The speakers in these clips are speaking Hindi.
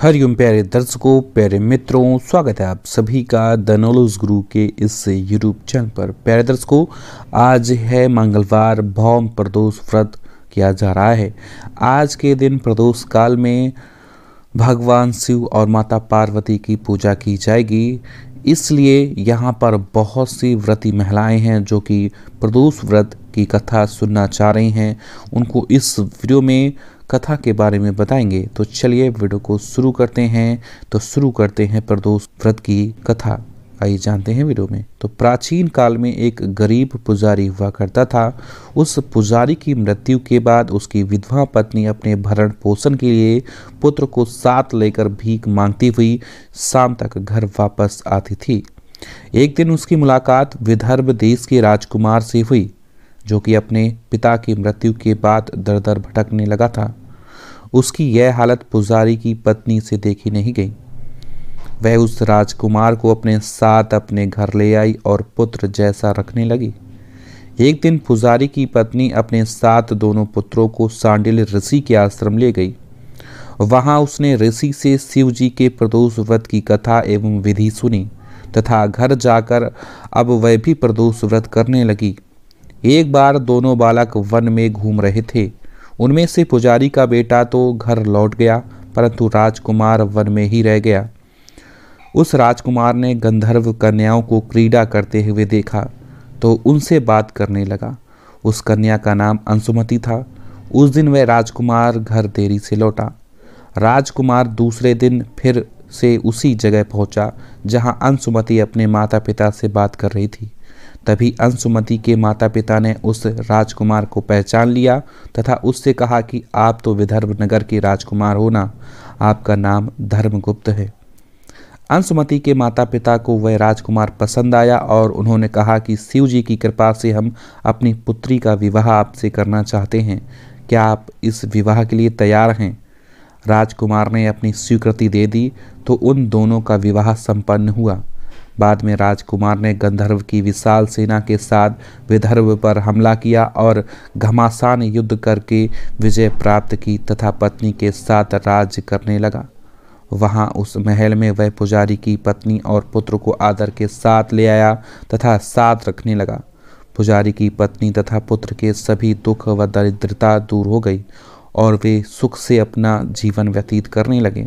हरिओम प्यारे दर्शकों प्यारे मित्रों स्वागत है आप सभी का धनोलोज गुरु के इस यूट्यूब चैनल पर प्यारे दर्शकों आज है मंगलवार भौम प्रदोष व्रत किया जा रहा है आज के दिन प्रदोष काल में भगवान शिव और माता पार्वती की पूजा की जाएगी इसलिए यहाँ पर बहुत सी व्रती महिलाएं हैं जो कि प्रदोष व्रत की कथा सुनना चाह रहे हैं उनको इस वीडियो में कथा के बारे में बताएंगे तो चलिए वीडियो को शुरू करते हैं तो शुरू करते हैं प्रदोष व्रत की कथा आइए जानते हैं वीडियो में तो प्राचीन काल में एक गरीब पुजारी हुआ करता था उस पुजारी की मृत्यु के बाद उसकी विधवा पत्नी अपने भरण पोषण के लिए पुत्र को साथ लेकर भीख मांगती हुई शाम तक घर वापस आती थी एक दिन उसकी मुलाकात विदर्भ देश के राजकुमार से हुई जो कि अपने पिता की मृत्यु के बाद दर दर भटकने लगा था उसकी यह हालत पुजारी की पत्नी से देखी नहीं गई वह उस राजकुमार को अपने साथ अपने घर ले आई और पुत्र जैसा रखने लगी एक दिन पुजारी की पत्नी अपने साथ दोनों पुत्रों को सांडिल ऋषि के आश्रम ले गई वहाँ उसने ऋषि से शिव जी के प्रदोष व्रत की कथा एवं विधि सुनी तथा घर जाकर अब वह भी प्रदोष व्रत करने लगी एक बार दोनों बालक वन में घूम रहे थे उनमें से पुजारी का बेटा तो घर लौट गया परंतु राजकुमार वन में ही रह गया उस राजकुमार ने गंधर्व कन्याओं को क्रीड़ा करते हुए देखा तो उनसे बात करने लगा उस कन्या का नाम अंशुमति था उस दिन वह राजकुमार घर देरी से लौटा राजकुमार दूसरे दिन फिर से उसी जगह पहुंचा जहां अंशुमति अपने माता पिता से बात कर रही थी तभी अंशुमति के माता पिता ने उस राजकुमार को पहचान लिया तथा उससे कहा कि आप तो विदर्भ नगर के राजकुमार हो ना आपका नाम धर्मगुप्त है अंशुमति के माता पिता को वह राजकुमार पसंद आया और उन्होंने कहा कि शिव जी की कृपा से हम अपनी पुत्री का विवाह आपसे करना चाहते हैं क्या आप इस विवाह के लिए तैयार हैं राजकुमार ने अपनी स्वीकृति दे दी तो उन दोनों का विवाह संपन्न हुआ बाद में राजकुमार ने गंधर्व की विशाल सेना के साथ विदर्भ पर हमला किया और घमासान युद्ध करके विजय प्राप्त की तथा पत्नी के साथ राज्य करने लगा वहाँ उस महल में वह पुजारी की पत्नी और पुत्र को आदर के साथ ले आया तथा साथ रखने लगा पुजारी की पत्नी तथा पुत्र के सभी दुख व दरिद्रता दूर हो गई और वे सुख से अपना जीवन व्यतीत करने लगे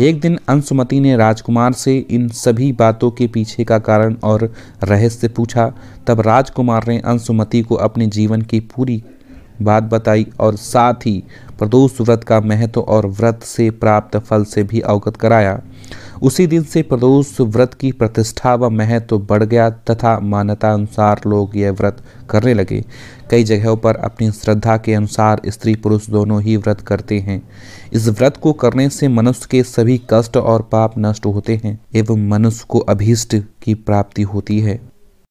एक दिन अंशुमति ने राजकुमार से इन सभी बातों के पीछे का कारण और रहस्य पूछा तब राजकुमार ने अंशुमति को अपने जीवन की पूरी बात बताई और साथ ही प्रदोष व्रत का महत्व और व्रत से प्राप्त फल से भी अवगत कराया उसी दिन से प्रदोष व्रत की प्रतिष्ठा व महत्व तो बढ़ गया तथा मान्यता अनुसार लोग यह व्रत करने लगे कई जगहों पर अपनी श्रद्धा के अनुसार स्त्री पुरुष दोनों ही व्रत करते हैं इस व्रत को करने से मनुष्य के सभी कष्ट और पाप नष्ट होते हैं एवं मनुष्य को अभीष्ट की प्राप्ति होती है